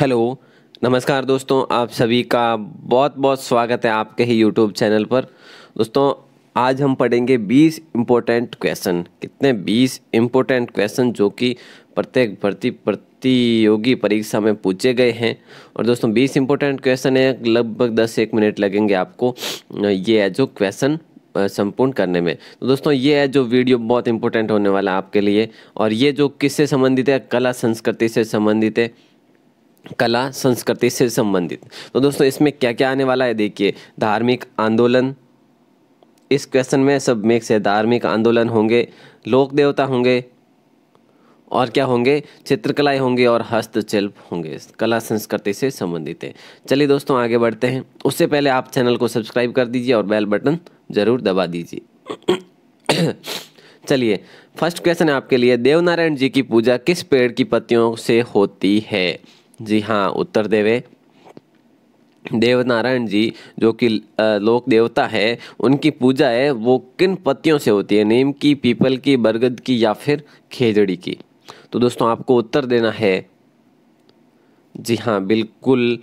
hello नमस्कार दोस्तों आप सभी का बहुत बहुत स्वागत है आपके ही यूट्यूब चैनल पर दोस्तों आज हम पढ़ेंगे 20 इम्पोर्टेंट क्वेश्चन कितने 20 इम्पोर्टेंट क्वेश्चन जो कि प्रत्येक भर्ती प्रतियोगी परीक्षा में पूछे गए हैं और दोस्तों 20 इम्पोर्टेंट क्वेश्चन है लगभग 10 एक मिनट लगेंगे आपको ये है जो क्वेश्चन संपूर्ण करने में तो दोस्तों ये है जो वीडियो बहुत इंपॉर्टेंट होने वाला है आपके लिए और ये जो किससे संबंधित है कला संस्कृति से संबंधित है कला संस्कृति से संबंधित तो दोस्तों इसमें क्या क्या आने वाला है देखिए धार्मिक आंदोलन इस क्वेश्चन में सब मिक्स है धार्मिक आंदोलन होंगे लोक देवता होंगे और क्या होंगे चित्रकलाएं होंगे और हस्तशिल्प होंगे कला संस्कृति से संबंधित है चलिए दोस्तों आगे बढ़ते हैं उससे पहले आप चैनल को सब्सक्राइब कर दीजिए और बेल बटन ज़रूर दबा दीजिए चलिए फर्स्ट क्वेश्चन है आपके लिए देवनारायण जी की पूजा किस पेड़ की पत्तियों से होती है जी हाँ उत्तर देवे देवनारायण जी जो कि लोक देवता है उनकी पूजा है वो किन पत्तियों से होती है नीम की पीपल की बरगद की या फिर खेजड़ी की तो दोस्तों आपको उत्तर देना है जी हाँ बिल्कुल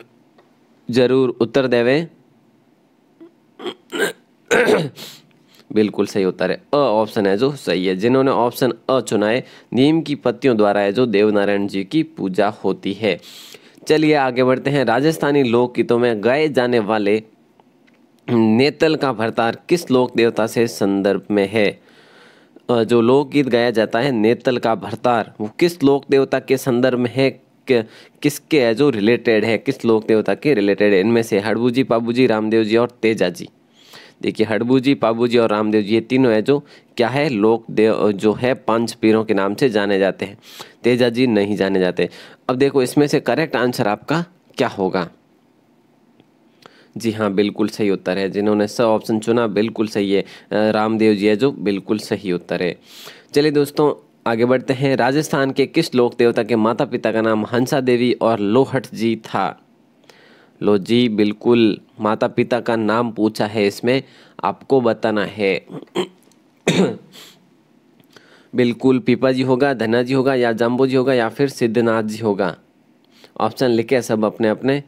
ज़रूर उत्तर देवें बिल्कुल सही उत्तर है अ ऑप्शन है जो सही है जिन्होंने ऑप्शन अ चुना है नीम की पत्तियों द्वारा है जो देवनारायण जी की पूजा होती है चलिए आगे बढ़ते हैं राजस्थानी लोक गीतों में गाए जाने वाले नेतल का भरतार किस लोक देवता से संदर्भ में है जो लोकगीत गाया जाता है नेतल का भरतार वो किस लोक देवता के संदर्भ में है किसके है जो रिलेटेड है किस लोक देवता के रिलेटेड है इनमें से हड़बू जी पाबू जी रामदेव जी और तेजा जी देखिए हड़बू जी पाबू जी और रामदेव जी ये तीनों है जो क्या है लोक देव जो है पांच पीरों के नाम से जाने जाते हैं तेजा जी नहीं जाने जाते अब देखो इसमें से करेक्ट आंसर आपका क्या होगा जी हाँ बिल्कुल सही उत्तर है जिन्होंने स ऑप्शन चुना बिल्कुल सही है रामदेव जी है जो बिल्कुल सही उत्तर है चलिए दोस्तों आगे बढ़ते हैं राजस्थान के किस लोक देवता के माता पिता का नाम हंसा देवी और लोहट जी था लो जी बिल्कुल माता पिता का नाम पूछा है इसमें आपको बताना है बिल्कुल पीपा जी होगा धना जी होगा या जम्बू जी होगा या फिर सिद्धनाथ जी होगा ऑप्शन लिखे सब अपने अपने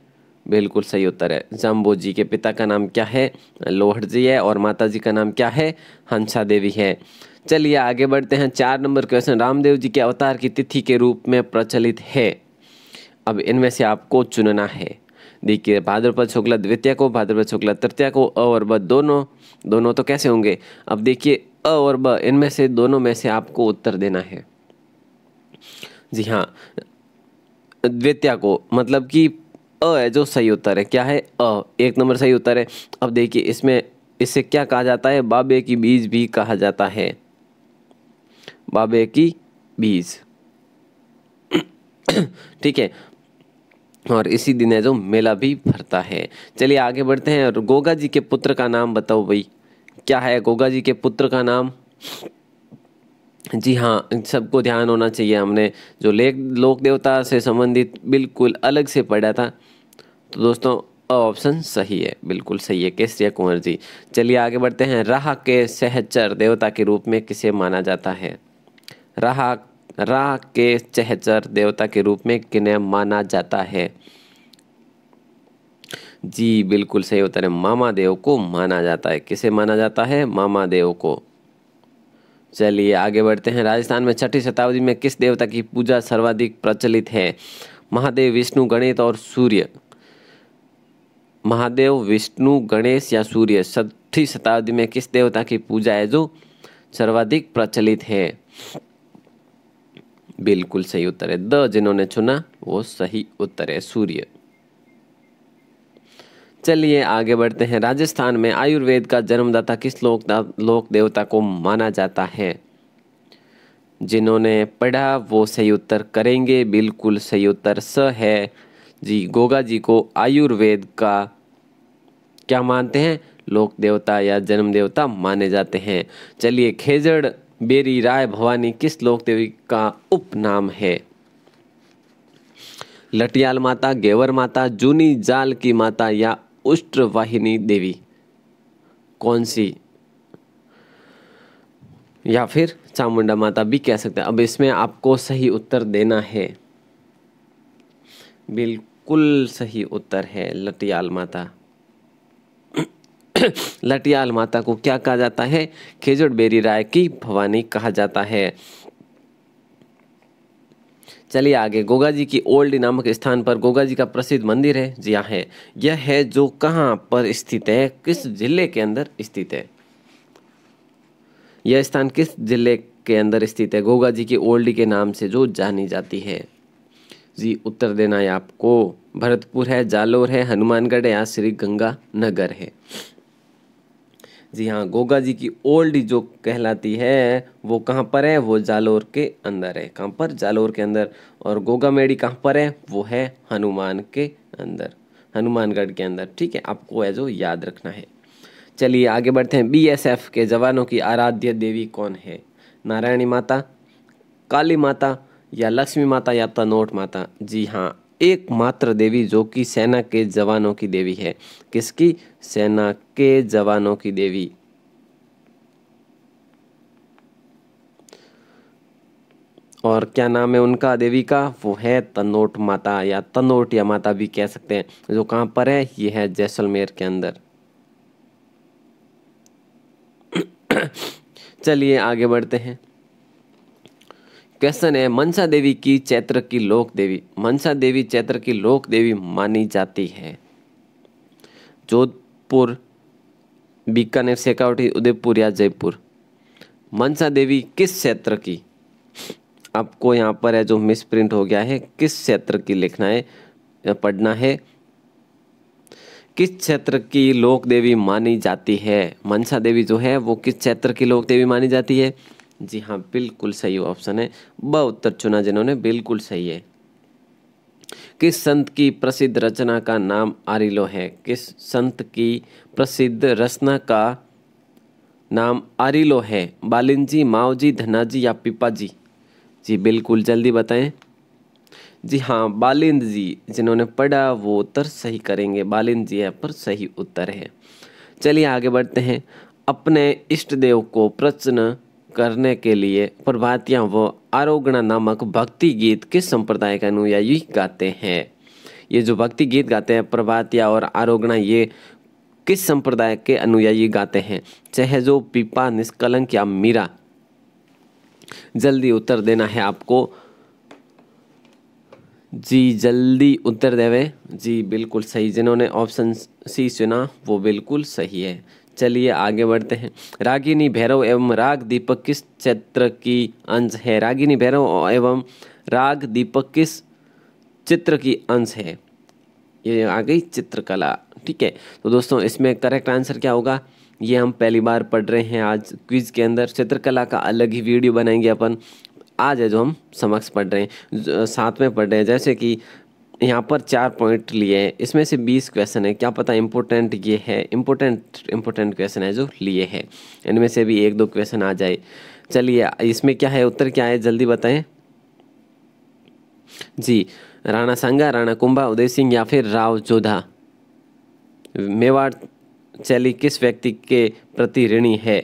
बिल्कुल सही उत्तर है जम्बू जी के पिता का नाम क्या है लोहट जी है और माता जी का नाम क्या है हंसा देवी है चलिए आगे बढ़ते हैं चार नंबर क्वेश्चन रामदेव जी के अवतार की तिथि के रूप में प्रचलित है अब इनमें से आपको चुनना है देखिए भाद्रपद शुक्ल द्वितीय को भाद्रपद शुक्ल तृतीय को अ और ब दोनों दोनों तो कैसे होंगे अब देखिए अ और ब इनमें से दोनों में से आपको उत्तर देना है जी हाँ द्वितीय को मतलब कि अ है जो सही उत्तर है क्या है अ एक नंबर सही उत्तर है अब देखिए इसमें इससे क्या कहा जाता है बाबे की बीज भी कहा जाता है बाबे की बीज ठीक है और इसी दिन है जो मेला भी भरता है चलिए आगे बढ़ते हैं और गोगा जी के पुत्र का नाम बताओ भाई क्या है गोगा जी के पुत्र का नाम जी हाँ सबको ध्यान होना चाहिए हमने जो लेख लोक देवता से संबंधित बिल्कुल अलग से पढ़ा था तो दोस्तों ऑप्शन सही है बिल्कुल सही है केसरिया कुंवर जी चलिए आगे बढ़ते हैं राह के सहचर देवता के रूप में किसे माना जाता है राह रा के चहचर देवता के रूप में किन्हें माना जाता है जी बिल्कुल सही उत्तर है मामा देव को माना जाता है किसे माना जाता है मामा देव को चलिए आगे बढ़ते हैं राजस्थान में छठी शताब्दी में किस देवता की पूजा सर्वाधिक प्रचलित है महादेव विष्णु गणित और सूर्य महादेव विष्णु गणेश या सूर्य छठी शताब्दी में किस देवता की पूजा है जो सर्वाधिक प्रचलित है बिल्कुल सही उत्तर है द जिन्होंने चुना वो सही उत्तर है सूर्य चलिए आगे बढ़ते हैं राजस्थान में आयुर्वेद का जन्मदाता किस लोक लोक देवता को माना जाता है जिन्होंने पढ़ा वो सही उत्तर करेंगे बिल्कुल सही उत्तर स है जी गोगा जी को आयुर्वेद का क्या मानते हैं लोक देवता या जन्म देवता माने जाते हैं चलिए खेजड़ बेरी राय भवानी किस लोक देवी का उपनाम है लटियाल माता गेवर माता जूनी जाल की माता या उष्ट्र वाहिनी देवी कौन सी या फिर चामुंडा माता भी कह सकते हैं अब इसमें आपको सही उत्तर देना है बिल्कुल सही उत्तर है लटियाल माता लटियाल माता को क्या कहा जाता है खेजड़ बेरी राय की भवानी कहा जाता है चलिए आगे गोगा जी की ओल्ड नामक स्थान पर गोगा जी का प्रसिद्ध मंदिर है जी हाँ है यह है जो कहाँ पर स्थित है किस जिले के अंदर स्थित है यह स्थान किस जिले के अंदर स्थित है गोगा जी की ओल्ड के नाम से जो जानी जाती है जी उत्तर देना है आपको भरतपुर है जालोर है हनुमानगढ़ है या श्री गंगा नगर है जी हाँ गोगा जी की ओल्ड जो कहलाती है वो कहाँ पर है वो जालोर के अंदर है कहाँ पर जालोर के अंदर और गोगा मेड़ी कहाँ पर है वो है हनुमान के अंदर हनुमानगढ़ के अंदर ठीक है आपको है जो याद रखना है चलिए आगे बढ़ते हैं बीएसएफ के जवानों की आराध्य देवी कौन है नारायणी माता काली माता या लक्ष्मी माता या तनोट माता जी हाँ एकमात्र देवी जो कि सेना के जवानों की देवी है किसकी सेना के जवानों की देवी और क्या नाम है उनका देवी का वो है तनोट माता या तनोट या माता भी कह सकते हैं जो कहां पर है ये है जैसलमेर के अंदर चलिए आगे बढ़ते हैं क्वेश्चन है मनसा देवी की चैत्र की लोक देवी मनसा देवी चैत्र की लोक देवी मानी जाती है जोधपुर बीकानेर सेकावटी उदयपुर या जयपुर मनसा देवी किस क्षेत्र की आपको यहाँ पर है जो मिस प्रिंट हो गया है किस क्षेत्र की लिखना है पढ़ना है किस क्षेत्र की लोक देवी मानी जाती है मनसा देवी जो है वो किस क्षेत्र की लोक देवी मानी जाती है जी हाँ बिल्कुल सही ऑप्शन है ब उत्तर चुना जिन्होंने बिल्कुल सही है किस संत की प्रसिद्ध रचना का नाम आरिलो है किस संत की प्रसिद्ध रचना का नाम आरिलो है बालिन जी माओ जी धना जी या पिपा जी जी बिल्कुल जल्दी बताएं जी हाँ बालिंद जी जिन्होंने पढ़ा वो उत्तर सही करेंगे बालिंद जी यहाँ पर सही उत्तर है चलिए आगे बढ़ते हैं अपने इष्ट देव को प्रश्न करने के लिए प्रभातियाँ वो आरोगणा नामक भक्ति गीत किस संप्रदाय के अनुयायी गाते हैं ये जो भक्ति गीत गाते हैं प्रभातिया और आरोगणा ये किस संप्रदाय के अनुयायी गाते हैं जो पीपा निष्कलंक या मीरा जल्दी उत्तर देना है आपको जी जल्दी उत्तर देवे जी बिल्कुल सही जिन्होंने ऑप्शन सी चुना वो बिल्कुल सही है चलिए आगे बढ़ते हैं रागिनी भैरव एवं राग दीपक किस क्षेत्र की अंश है रागिनी भैरव एवं राग दीपक किस चित्र की अंश है ये आ गई चित्रकला ठीक है तो दोस्तों इसमें करेक्ट आंसर क्या होगा ये हम पहली बार पढ़ रहे हैं आज क्विज के अंदर चित्रकला का अलग ही वीडियो बनाएंगे अपन आज है जो हम समक्ष पढ़ रहे हैं साथ में पढ़ रहे हैं जैसे कि यहाँ पर चार पॉइंट लिए हैं इसमें से बीस क्वेश्चन है क्या पता इम्पोर्टेंट ये है इम्पोर्टेंट इम्पोर्टेंट क्वेश्चन है जो लिए हैं इनमें से भी एक दो क्वेश्चन आ जाए चलिए इसमें क्या है उत्तर क्या है जल्दी बताएं जी राणा सांगा राणा कुंभा उदय सिंह या फिर राव जोधा मेवाड़ चैली किस व्यक्ति के प्रति ऋणी है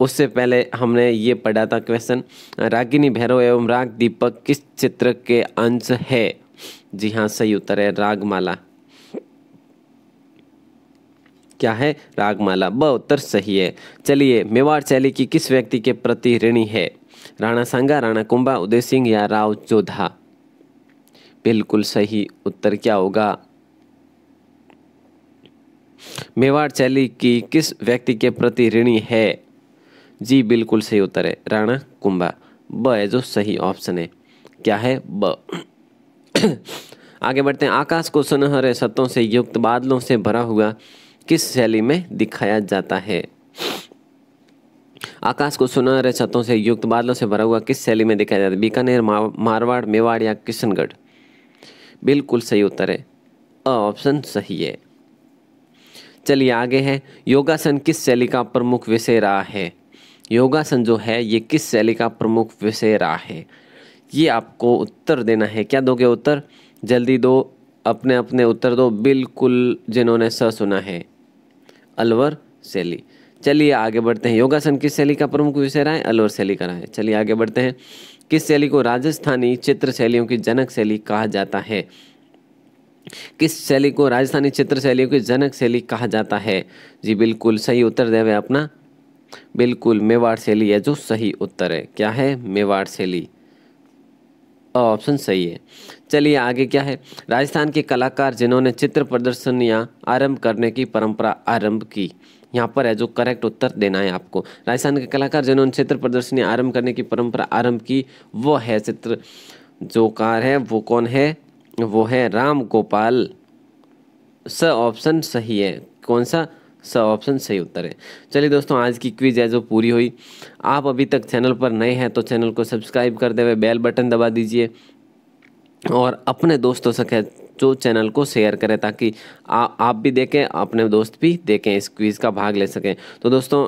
उससे पहले हमने ये पढ़ा था क्वेश्चन रागिनी भैरव एवं राग दीपक किस चित्र के अंश है जी हाँ सही उत्तर है रागमाला क्या है रागमाला ब उत्तर सही है चलिए मेवाड़ शैली की किस व्यक्ति के प्रति ऋणी है राणा सांगा राणा कुंभा उदय सिंह या राव चौधा बिल्कुल सही उत्तर क्या होगा मेवाड़ शैली की किस व्यक्ति के प्रति ऋणी है जी बिल्कुल सही उत्तर है राणा कुंभा ब है जो सही ऑप्शन है क्या है ब आगे बढ़ते हैं आकाश को सुनहरे सतों से युक्त बादलों से भरा हुआ किस शैली में दिखाया जाता है आकाश को सुनहरे सतों से युक्त बादलों से भरा हुआ किस शैली में दिखाया जाता है बीकानेर मारवाड़ मेवाड़ या किशनगढ़ बिल्कुल सही उत्तर है अ ऑप्शन सही है चलिए आगे है योगासन किस शैली का प्रमुख विषय रहा है योगासन जो है ये किस शैली का प्रमुख विषय रहा है ये आपको उत्तर देना है क्या दोगे उत्तर जल्दी दो अपने अपने उत्तर दो बिल्कुल जिन्होंने स सुना है अलवर शैली चलिए आगे बढ़ते हैं योगासन किस शैली का प्रमुख विषय रहा है अलवर शैली का रहा है चलिए आगे बढ़ते हैं किस शैली को राजस्थानी चित्र शैलियों की जनक शैली कहा जाता है किस शैली को राजस्थानी चित्र शैलियों की जनक शैली कहा जाता है जी बिल्कुल सही उत्तर देवे अपना बिल्कुल मेवाड़ शैली है जो सही उत्तर है क्या है मेवाड़ शैली ऑप्शन सही है चलिए आगे क्या है राजस्थान के कलाकार जिन्होंने चित्र प्रदर्शनियाँ आरंभ करने की परंपरा आरंभ की यहाँ पर है जो करेक्ट उत्तर देना है आपको राजस्थान के कलाकार जिन्होंने चित्र प्रदर्शनी आरंभ करने की परंपरा आरंभ की वो है चित्र जो कार है वो कौन है वो है राम गोपाल स ऑप्शन सही है कौन सा सब ऑप्शन सही उत्तर है चलिए दोस्तों आज की क्विज है जो पूरी हुई आप अभी तक चैनल पर नए हैं तो चैनल को सब्सक्राइब करते हुए बेल बटन दबा दीजिए और अपने दोस्तों से जो चैनल को शेयर करें ताकि आ, आप भी देखें अपने दोस्त भी देखें इस क्विज़ का भाग ले सकें तो दोस्तों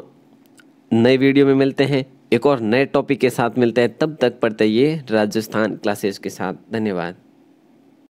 नए वीडियो में मिलते हैं एक और नए टॉपिक के साथ मिलते हैं तब तक पढ़ते ये राजस्थान क्लासेस के साथ धन्यवाद